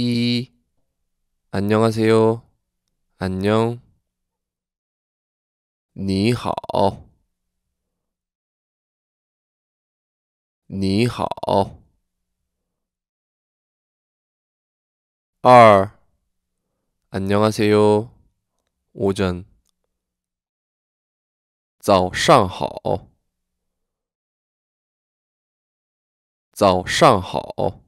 이 안녕하세요. 안녕. 니하오. 니하오. 2 안녕하세요. 오전. 早上好.早上好。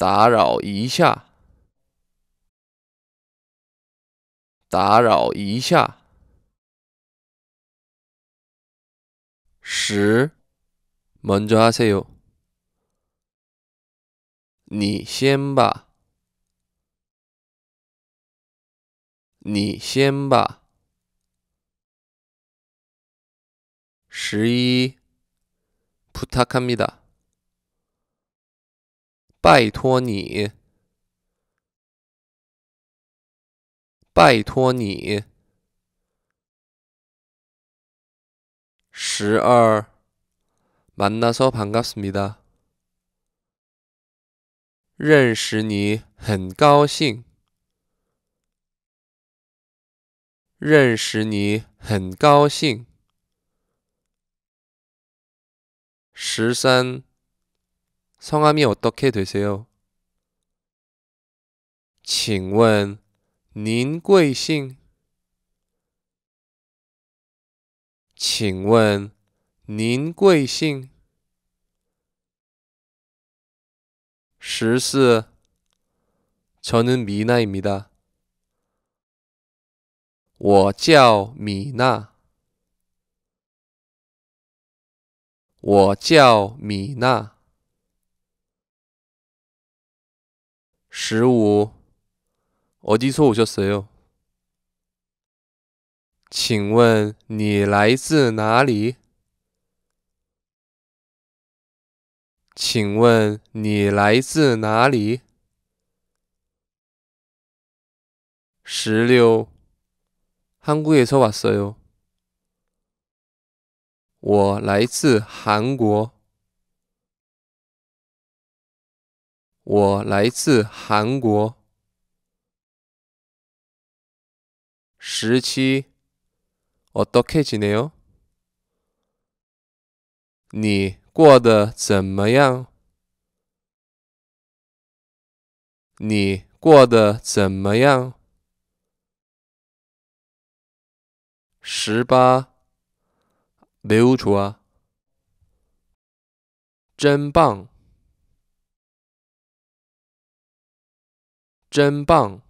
打扰一下，打扰一下。十，먼저하세 요。 你先吧，你先吧。十一，부탁합니 다。 拜托你！拜托你！十二，만나서반갑습니 다。 认识你很高兴。认识你很高兴。十三。 성함이 어떻게 되세요? 请问您贵姓?请问您贵姓? 14. 저는 미나입니다. 我叫米娜.我叫米娜.十五，我记错我셨谁요请问你来自哪里？请问你来自哪里？十六，한국에서왔어 요。 我来自韩国。我来自韩国。十七，我多客气你哟。你过得怎么样？你过得怎么样？十八，刘卓，真棒。真棒！